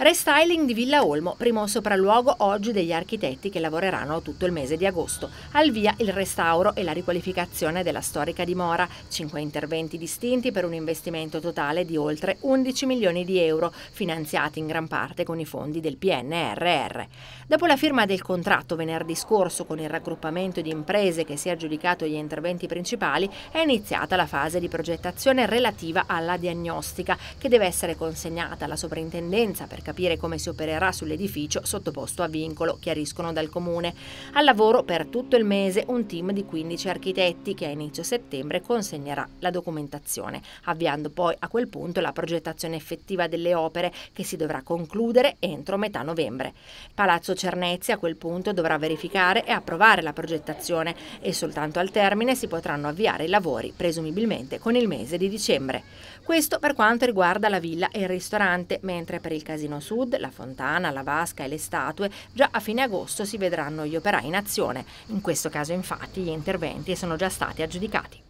Restyling di Villa Olmo, primo sopralluogo oggi degli architetti che lavoreranno tutto il mese di agosto. Al via il restauro e la riqualificazione della storica dimora, cinque interventi distinti per un investimento totale di oltre 11 milioni di euro, finanziati in gran parte con i fondi del PNRR. Dopo la firma del contratto venerdì scorso con il raggruppamento di imprese che si è aggiudicato gli interventi principali, è iniziata la fase di progettazione relativa alla diagnostica, che deve essere consegnata alla sovrintendenza per capire come si opererà sull'edificio sottoposto a vincolo, chiariscono dal comune. Al lavoro per tutto il mese un team di 15 architetti che a inizio settembre consegnerà la documentazione, avviando poi a quel punto la progettazione effettiva delle opere che si dovrà concludere entro metà novembre. Palazzo Cernezzi a quel punto dovrà verificare e approvare la progettazione e soltanto al termine si potranno avviare i lavori, presumibilmente con il mese di dicembre. Questo per quanto riguarda la villa e il ristorante, mentre per il casino Milano Sud, la fontana, la vasca e le statue, già a fine agosto si vedranno gli operai in azione. In questo caso infatti gli interventi sono già stati aggiudicati.